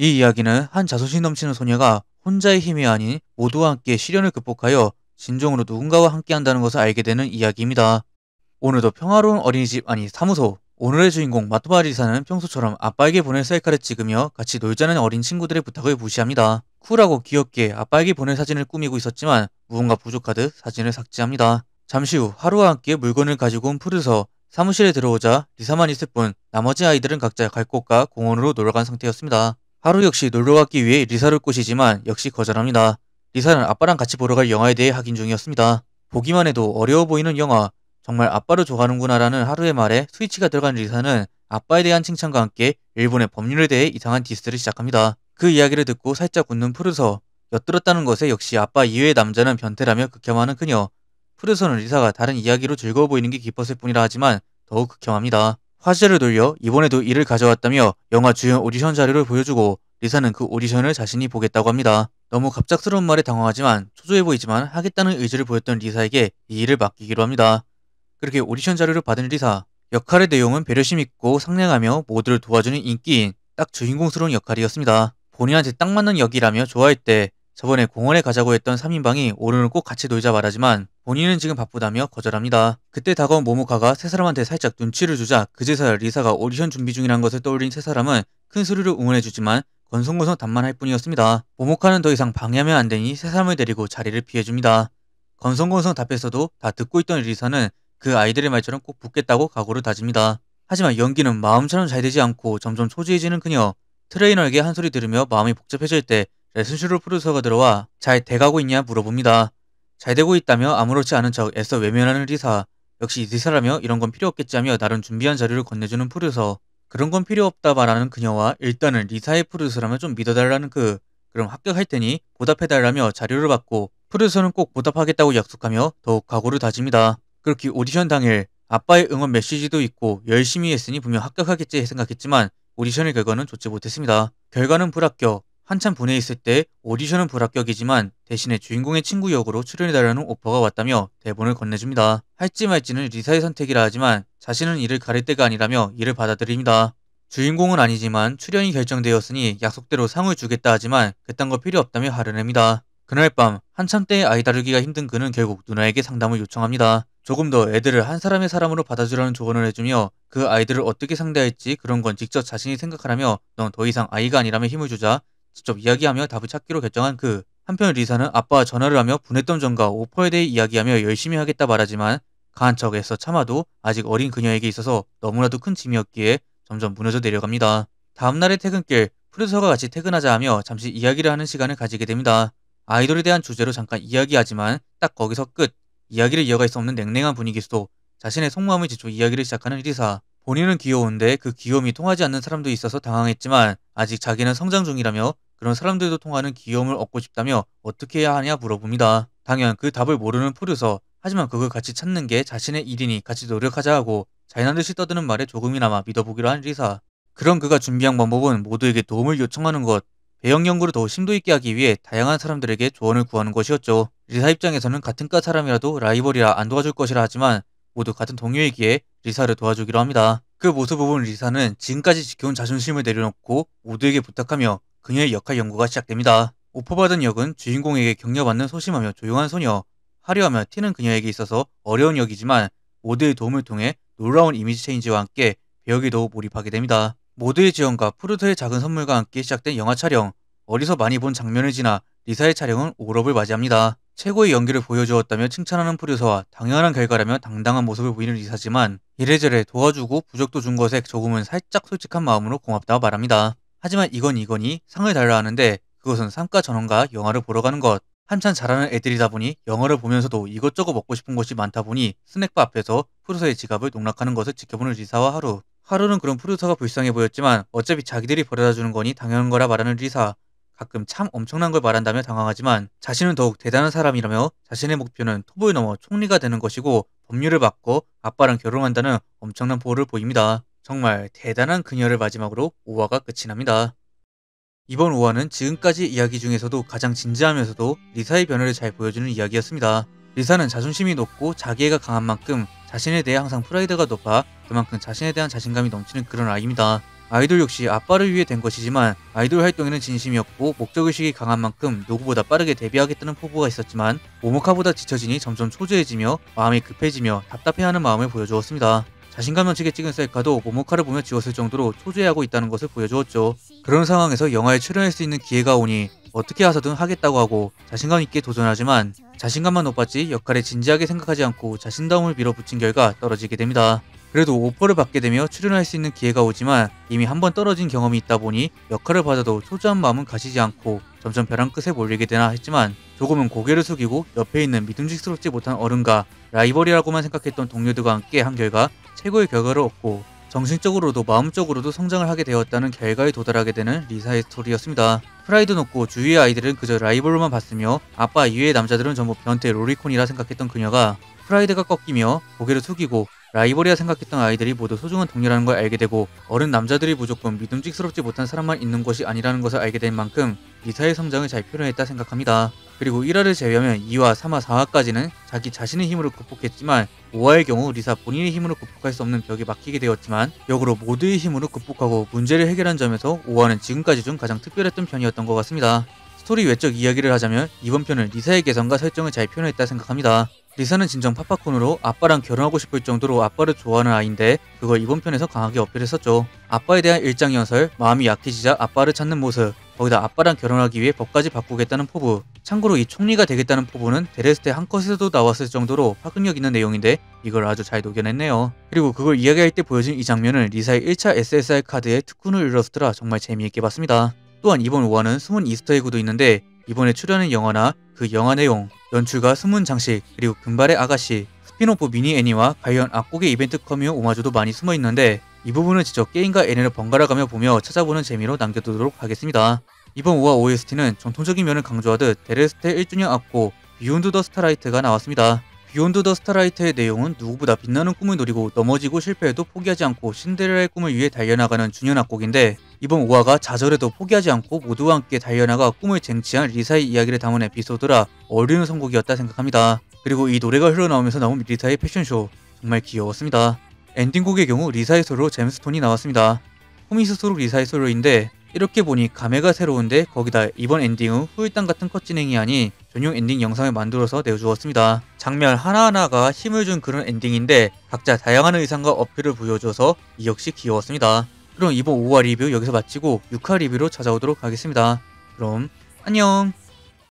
이 이야기는 한 자존심 넘치는 소녀가 혼자의 힘이 아닌 모두와 함께 시련을 극복하여 진정으로 누군가와 함께 한다는 것을 알게 되는 이야기입니다. 오늘도 평화로운 어린이집 아니 사무소 오늘의 주인공 마토바리 사는 평소처럼 아빠에게 보낼 셀카를 찍으며 같이 놀자는 어린 친구들의 부탁을 무시합니다. 쿨하고 귀엽게 아빠에게 보낼 사진을 꾸미고 있었지만 무언가 부족하듯 사진을 삭제합니다. 잠시 후 하루와 함께 물건을 가지고 온 푸르서 사무실에 들어오자 리사만 있을 뿐 나머지 아이들은 각자 갈 곳과 공원으로 놀러간 상태였습니다. 하루 역시 놀러 갔기 위해 리사를 꼬시지만 역시 거절합니다. 리사는 아빠랑 같이 보러 갈 영화에 대해 확인 중이었습니다. 보기만 해도 어려워 보이는 영화, 정말 아빠를 좋아하는구나 라는 하루의 말에 스위치가 들어간 리사는 아빠에 대한 칭찬과 함께 일본의 법률에 대해 이상한 디스를 시작합니다. 그 이야기를 듣고 살짝 웃는 푸르서, 엿들었다는 것에 역시 아빠 이외의 남자는 변태라며 극혐하는 그녀, 푸르서는 리사가 다른 이야기로 즐거워 보이는 게 기뻤을 뿐이라 하지만 더욱 극혐합니다. 화제를 돌려 이번에도 이를 가져왔다며 영화 주연 오디션 자료를 보여주고 리사는 그 오디션을 자신이 보겠다고 합니다. 너무 갑작스러운 말에 당황하지만 초조해 보이지만 하겠다는 의지를 보였던 리사에게 이 일을 맡기기로 합니다. 그렇게 오디션 자료를 받은 리사. 역할의 내용은 배려심 있고 상냥하며 모두를 도와주는 인기인 딱 주인공스러운 역할이었습니다. 본인한테 딱 맞는 역이라며 좋아했대 저번에 공원에 가자고 했던 3인방이 오늘은 꼭 같이 놀자 말하지만 본인은 지금 바쁘다며 거절합니다. 그때 다가온 모모카가 세 사람한테 살짝 눈치를 주자 그제서야 리사가 오디션 준비 중이라는 것을 떠올린 세 사람은 큰 소리로 응원해주지만 건성건성 답만할 뿐이었습니다. 모모카는 더 이상 방해하면 안 되니 세 사람을 데리고 자리를 피해줍니다. 건성건성 답했어도 다 듣고 있던 리사는 그 아이들의 말처럼 꼭 붙겠다고 각오를 다집니다. 하지만 연기는 마음처럼 잘 되지 않고 점점 소지해지는 그녀 트레이너에게 한 소리 들으며 마음이 복잡해질 때제 수시로 프로듀서가 들어와 잘 돼가고 있냐 물어봅니다. 잘 되고 있다며 아무렇지 않은 척 애써 외면하는 리사. 역시 리사라며 이런 건 필요 없겠지 하며 나름 준비한 자료를 건네주는 프로듀서. 그런 건 필요 없다 말하는 그녀와 일단은 리사의 프로듀서라면 좀 믿어달라는 그 그럼 합격할 테니 보답해달라며 자료를 받고 프로듀서는 꼭 보답하겠다고 약속하며 더욱 각오를 다집니다. 그렇게 오디션 당일 아빠의 응원 메시지도 있고 열심히 했으니 분명 합격하겠지 생각했지만 오디션의 결과는 좋지 못했습니다. 결과는 불합격, 한참 분해 했을때 오디션은 불합격이지만 대신에 주인공의 친구 역으로 출연해달라는 오퍼가 왔다며 대본을 건네줍니다. 할지 말지는 리사의 선택이라 하지만 자신은 이를 가릴 때가 아니라며 이를 받아들입니다. 주인공은 아니지만 출연이 결정되었으니 약속대로 상을 주겠다 하지만 그딴 거 필요 없다며 하려 냅니다. 그날 밤 한참 때 아이 다루기가 힘든 그는 결국 누나에게 상담을 요청합니다. 조금 더 애들을 한 사람의 사람으로 받아주라는 조언을 해주며 그 아이들을 어떻게 상대할지 그런 건 직접 자신이 생각하라며 넌 더 이상 아이가 아니라며 힘을 주자 직접 이야기하며 답을 찾기로 결정한 그 한편 리사는 아빠와 전화를 하며 분했던 점과 오퍼에 대해 이야기하며 열심히 하겠다 말하지만 가한 척에서 참아도 아직 어린 그녀에게 있어서 너무나도 큰 짐이었기에 점점 무너져 내려갑니다. 다음날의 퇴근길 프로듀서가 같이 퇴근하자 하며 잠시 이야기를 하는 시간을 가지게 됩니다. 아이돌에 대한 주제로 잠깐 이야기하지만 딱 거기서 끝. 이야기를 이어갈 수 없는 냉랭한 분위기 속 자신의 속마음을 지쳐 이야기를 시작하는 리사. 본인은 귀여운데 그 귀여움이 통하지 않는 사람도 있어서 당황했지만 아직 자기는 성장 중이라며 그런 사람들도 통하는 귀여움을 얻고 싶다며 어떻게 해야 하냐 물어봅니다. 당연 그 답을 모르는 포류서 하지만 그걸 같이 찾는 게 자신의 일이니 같이 노력하자 하고 자 잘난 듯이 떠드는 말에 조금이나마 믿어보기로 한 리사. 그런 그가 준비한 방법은 모두에게 도움을 요청하는 것, 배영 연구를 더 심도 있게 하기 위해 다양한 사람들에게 조언을 구하는 것이었죠. 리사 입장에서는 같은 과 사람이라도 라이벌이라 안 도와줄 것이라 하지만 모두 같은 동료이기에 리사를 도와주기로 합니다. 그 모습 부본 리사는 지금까지 지켜온 자존심을 내려놓고 모두에게 부탁하며 그녀의 역할 연구가 시작됩니다. 오퍼받은 역은 주인공에게 격려받는 소심하며 조용한 소녀, 화려하며 튀는 그녀에게 있어서 어려운 역이지만 모두의 도움을 통해 놀라운 이미지 체인지와 함께 배역에 더욱 몰입하게 됩니다. 모두의 지원과 푸르트의 작은 선물과 함께 시작된 영화 촬영, 어디서 많이 본 장면을 지나 리사의 촬영은 오럽을 맞이합니다. 최고의 연기를 보여주었다며 칭찬하는 프류서와 당연한 결과라며 당당한 모습을 보이는 리사지만 이래저래 도와주고 부적도 준 것에 조금은 살짝 솔직한 마음으로 고맙다고 말합니다. 하지만 이건 이건이 상을 달라 하는데 그것은 상가전원과 영화를 보러 가는 것. 한참 잘하는 애들이다 보니 영화를 보면서도 이것저것 먹고 싶은 것이 많다 보니 스낵바 앞에서 프르서의 지갑을 농락하는 것을 지켜보는 리사와 하루. 하루는 그런 프르서가 불쌍해 보였지만 어차피 자기들이 버려다 주는 거니 당연한 거라 말하는 리사. 가끔 참 엄청난 걸 말한다며 당황하지만 자신은 더욱 대단한 사람이라며 자신의 목표는 토벌 넘어 총리가 되는 것이고 법률을 받고 아빠랑 결혼한다는 엄청난 보호를 보입니다. 정말 대단한 그녀를 마지막으로 5화가 끝이 납니다. 이번 5화는 지금까지 이야기 중에서도 가장 진지하면서도 리사의 변화를 잘 보여주는 이야기였습니다. 리사는 자존심이 높고 자기애가 강한 만큼 자신에 대해 항상 프라이드가 높아 그만큼 자신에 대한 자신감이 넘치는 그런 아이입니다. 아이돌 역시 아빠를 위해 된 것이지만 아이돌 활동에는 진심이었고 목적의식이 강한 만큼 누구보다 빠르게 데뷔하겠다는 포부가 있었지만 모모카보다 지쳐지니 점점 초조해지며 마음이 급해지며 답답해하는 마음을 보여주었습니다. 자신감 넘치게 찍은 셀카도 모모카를 보며 지웠을 정도로 초조해하고 있다는 것을 보여주었죠. 그런 상황에서 영화에 출연할 수 있는 기회가 오니 어떻게 하서든 하겠다고 하고 자신감 있게 도전하지만 자신감만 높았지 역할에 진지하게 생각하지 않고 자신다움을 밀어붙인 결과 떨어지게 됩니다. 그래도 오퍼를 받게 되며 출연할 수 있는 기회가 오지만 이미 한 번 떨어진 경험이 있다 보니 역할을 받아도 소주한 마음은 가시지 않고 점점 벼랑 끝에 몰리게 되나 했지만 조금은 고개를 숙이고 옆에 있는 믿음직스럽지 못한 어른과 라이벌이라고만 생각했던 동료들과 함께 한 결과 최고의 결과를 얻고 정신적으로도 마음적으로도 성장을 하게 되었다는 결과에 도달하게 되는 리사의 스토리였습니다. 프라이드 높고 주위의 아이들은 그저 라이벌로만 봤으며 아빠 이외의 남자들은 전부 변태 로리콘이라 생각했던 그녀가 프라이드가 꺾이며 고개를 숙이고 라이벌이라 생각했던 아이들이 모두 소중한 동료라는 걸 알게 되고 어른 남자들이 무조건 믿음직스럽지 못한 사람만 있는 것이 아니라는 것을 알게 된 만큼 리사의 성장을 잘 표현했다 생각합니다. 그리고 1화를 제외하면 2화, 3화, 4화까지는 자기 자신의 힘으로 극복했지만 5화의 경우 리사 본인의 힘으로 극복할 수 없는 벽이 막히게 되었지만 역으로 모두의 힘으로 극복하고 문제를 해결한 점에서 5화는 지금까지 중 가장 특별했던 편이었던 것 같습니다. 스토리 외적 이야기를 하자면 이번 편은 리사의 개성과 설정을 잘 표현했다 생각합니다. 리사는 진정 파파콘으로 아빠랑 결혼하고 싶을 정도로 아빠를 좋아하는 아이인데 그걸 이번 편에서 강하게 어필했었죠. 아빠에 대한 일장 연설, 마음이 약해지자 아빠를 찾는 모습, 거기다 아빠랑 결혼하기 위해 법까지 바꾸겠다는 포부. 참고로 이 총리가 되겠다는 포부는 데레스테 한 컷에서도 나왔을 정도로 파급력 있는 내용인데 이걸 아주 잘 녹여냈네요. 그리고 그걸 이야기할 때 보여진 이 장면은 리사의 1차 SSR 카드의 특훈을 일러스트라 정말 재미있게 봤습니다. 또한 이번 5화는 숨은 이스터에그도 있는데 이번에 출연한 영화나 그 영화 내용, 연출과 숨은 장식, 그리고 금발의 아가씨, 스피노프 미니 애니와 관련 악곡의 이벤트 커뮤 오마주도 많이 숨어 있는데 이 부분은 직접 게임과 애니를 번갈아가며 보며 찾아보는 재미로 남겨두도록 하겠습니다. 이번 5화 OST는 전통적인 면을 강조하듯 데레스테 1주년 악곡 비욘드 더 스타라이트가 나왔습니다. 비욘드 더 스타라이트의 내용은 누구보다 빛나는 꿈을 노리고 넘어지고 실패해도 포기하지 않고 신데렐라의 꿈을 위해 달려나가는 주년 악곡인데 이번 5화가 좌절에도 포기하지 않고 모두와 함께 달려나가 꿈을 쟁취한 리사의 이야기를 담은 에피소드라 어린리 선곡이었다 생각합니다. 그리고 이 노래가 흘러나오면서 나온 리사의 패션쇼 정말 귀여웠습니다. 엔딩곡의 경우 리사의 솔로 제임스톤이 나왔습니다. 호미스 소로 리사의 솔로인데 이렇게 보니 감회가 새로운데 거기다 이번 엔딩 후 후일담 같은 컷 진행이 아닌 전용 엔딩 영상을 만들어서 내주었습니다. 어 장면 하나하나가 힘을 준 그런 엔딩인데 각자 다양한 의상과 어필을 보여줘서 이 역시 귀여웠습니다. 그럼 이번 5화 리뷰 여기서 마치고 6화 리뷰로 찾아오도록 하겠습니다. 그럼 안녕!